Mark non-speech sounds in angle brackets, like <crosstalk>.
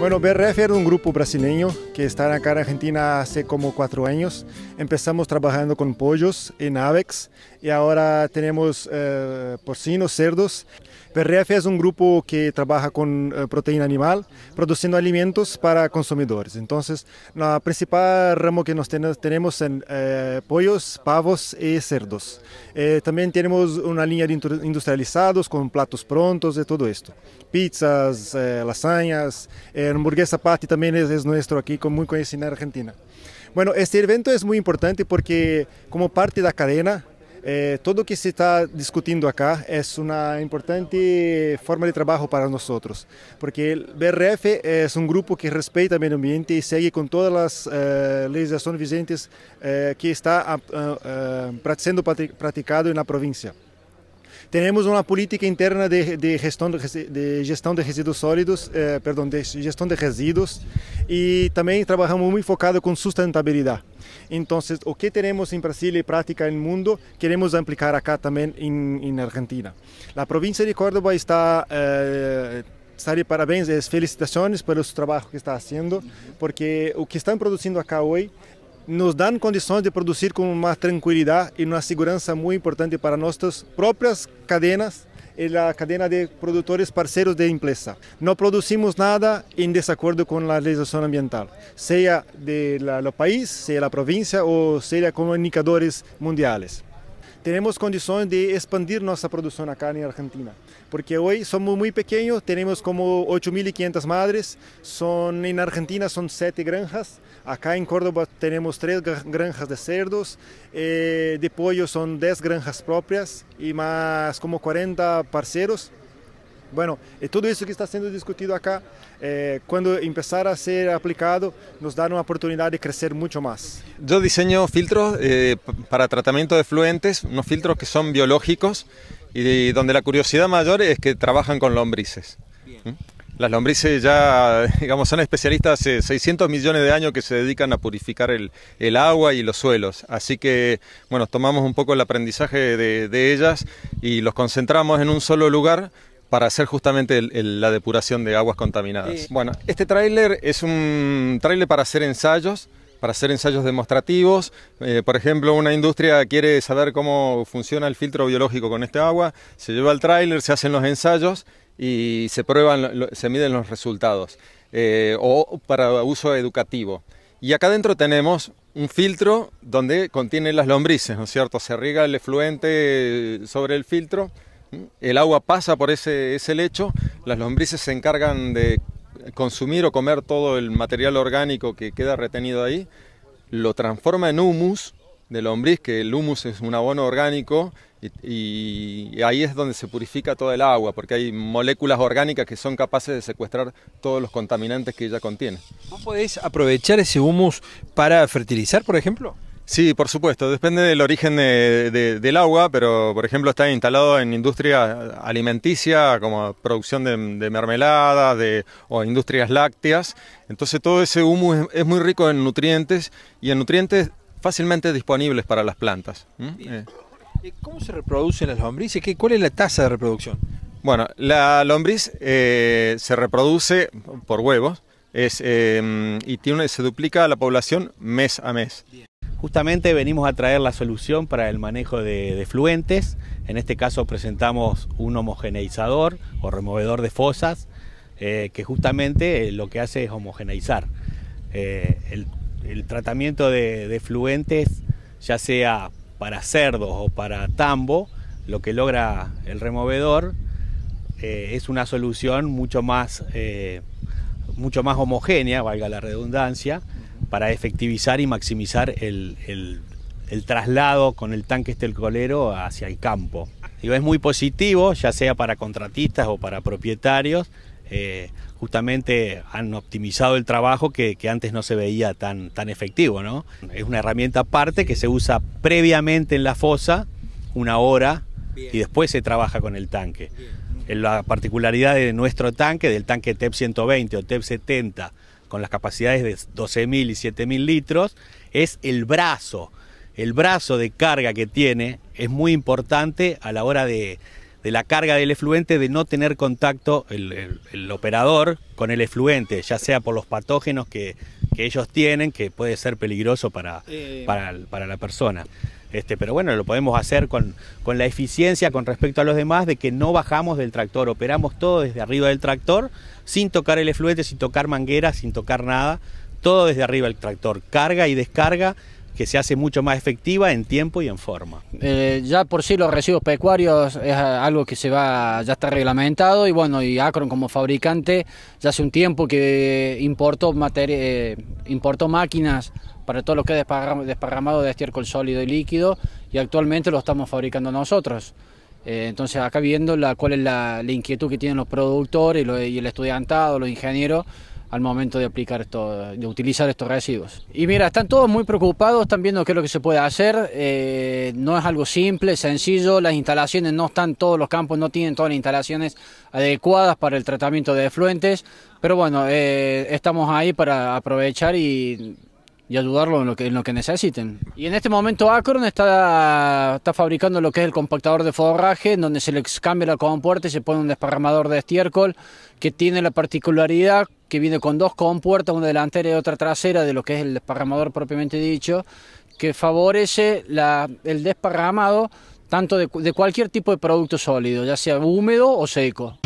Bueno, BRF era un grupo brasileño que está acá en Argentina hace como cuatro años. Empezamos trabajando con pollos en AVEX y ahora tenemos eh, porcinos, cerdos. PRF es un grupo que trabaja con eh, proteína animal, produciendo alimentos para consumidores. Entonces, la principal ramo que nos tenemos son eh, pollos, pavos y cerdos. también tenemos una línea de industrializados con platos prontos de todo esto. Pizzas, lasañas, hamburguesa patty también es, nuestro aquí, con muy conocida en Argentina. Bueno, este evento es muy importante porque como parte de la cadena Eh, tudo o que se está discutindo acá é uma importante forma de trabalho para nós, porque o BRF é um grupo que respeita o meio ambiente e segue com todas as eh, legislações vigentes eh, que está uh, eh, uh, eh, sendo praticado na província. Temos uma política interna de, de, gestão, de gestão de resíduos sólidos, eh, perdão, de gestão de resíduos e também trabalhamos muito focado com sustentabilidade. Então, o que temos em Brasília e prática no mundo, queremos aplicar acá também em, Argentina. A província de Córdoba está eh, está de parabéns e felicitações pelo trabalho que está fazendo, porque o que estão produzindo acá hoje nos dá condições de produzir com uma tranquilidade e uma segurança muito importante para nossas próprias cadenas en la cadena de productores parceros de empresa. No producimos nada en desacuerdo con la legislación ambiental, sea del país, sea la provincia o sea comunicadores mundiales tenemos condiciones de expandir nuestra producción acá en Argentina, porque hoy somos muy pequeños, tenemos como 8.500 madres, son, en Argentina son 7 granjas, acá en Córdoba tenemos 3 granjas de cerdos, eh, de pollo son 10 granjas propias y más como 40 parceros. Bueno, eh, todo eso que está siendo discutido acá, eh, cuando empezar a ser aplicado, nos da una oportunidad de crecer mucho más. Yo diseño filtros eh, para tratamiento de fluentes, unos filtros que son biológicos y donde la curiosidad mayor es que trabajan con lombrices. ¿Mm? Las lombrices ya, <laughs> digamos, son especialistas hace 600 millones de años que se dedican a purificar el, agua y los suelos. Así que, bueno, tomamos un poco el aprendizaje de ellas y los concentramos en un solo lugar para hacer justamente la depuración de aguas contaminadas. Bueno, este tráiler es un tráiler para hacer ensayos, para hacer ensayos demostrativos. Eh, por ejemplo, una industria quiere saber cómo funciona el filtro biológico con este agua, se lleva el tráiler, se hacen los ensayos y se prueban, se miden los resultados, eh, o para uso educativo. Y acá dentro tenemos un filtro donde contiene las lombrices, ¿no es cierto? Se riega el efluente sobre el filtro el agua pasa por ese, lecho, las lombrices se encargan de consumir o comer todo el material orgánico que queda retenido ahí, lo transforma en humus de lombriz, que el humus es un abono orgánico y, ahí es donde se purifica toda el agua, porque hay moléculas orgánicas que son capaces de secuestrar todos los contaminantes que ella contiene. ¿Vos podés aprovechar ese humus para fertilizar, por ejemplo? Sí, por supuesto, depende del origen de, del agua, pero por ejemplo está instalado en industria alimenticia como producción de, de mermeladas de, o industrias lácteas, entonces todo ese humo es, muy rico en nutrientes y en nutrientes fácilmente disponibles para las plantas. Eh. Eh, ¿Cómo se reproducen las lombrices? ¿Qué, ¿Cuál es la tasa de reproducción? Bueno, la lombriz eh, se reproduce por huevos y tiene, se duplica la población mes a mes. Justamente venimos a traer la solución para el manejo de, fluentes. En este caso presentamos un homogeneizador o removedor de fosas eh, que justamente eh, lo que hace es homogeneizar. Eh, el, tratamiento de, fluentes, ya sea para cerdos o para tambo, lo que logra el removedor es una solución mucho más, mucho más homogénea, valga la redundancia, para efectivizar y maximizar el, traslado con el tanque estelcolero hacia el campo. es muy positivo, ya sea para contratistas o para propietarios, eh, justamente han optimizado el trabajo que, antes no se veía tan, tan efectivo. ¿no? Es una herramienta aparte que se usa previamente en la fosa, una hora, y después se trabaja con el tanque. La particularidad de nuestro tanque, del tanque e TEP 120 o e TEP 70, con las capacidades de 12.000 y 7.000 litros, es el brazo. El brazo de carga que tiene es muy importante a la hora de, la carga del efluente, de no tener contacto el, operador con el efluente, ya sea por los patógenos que, ellos tienen, que puede ser peligroso para eh, la persona. Este, pero bueno, lo podemos hacer con, la eficiencia con respecto a los demás de que no bajamos del tractor, operamos todo desde arriba del tractor, sin tocar el efluente, sin tocar manguera, sin tocar nada, todo desde arriba del tractor, carga y descarga que se hace mucho más efectiva en tiempo y en forma. Eh, ya por sí los residuos pecuarios es eh, algo que se va, ya está reglamentado y bueno, y Acron como fabricante ya hace un tiempo que importó, eh, importó máquinas para todo lo que es desparramado de estiércol sólido y líquido y actualmente lo estamos fabricando nosotros. Eh, entonces acá viendo la, cuál es la, inquietud que tienen los productores y, el estudiantado, los ingenieros, al momento de aplicar esto, de utilizar estos residuos. Y mira, están todos muy preocupados, están viendo qué es lo que se puede hacer. Eh, no es algo simple, sencillo. Las instalaciones no están todos los campos, no tienen todas las instalaciones adecuadas para el tratamiento de efluentes. Pero bueno, eh, estamos ahí para aprovechar y y ayudarlo en lo que, en lo que necesiten. Y en este momento Akron está, está fabricando lo que es el compactador de forraje, donde se le cambia la compuerta y se pone un desparramador de estiércol que tiene la particularidad que viene con dos compuertas, una delantera y otra trasera de lo que es el desparramador propiamente dicho, que favorece la, el desparramado tanto de, de cualquier tipo de producto sólido, ya sea húmedo o seco.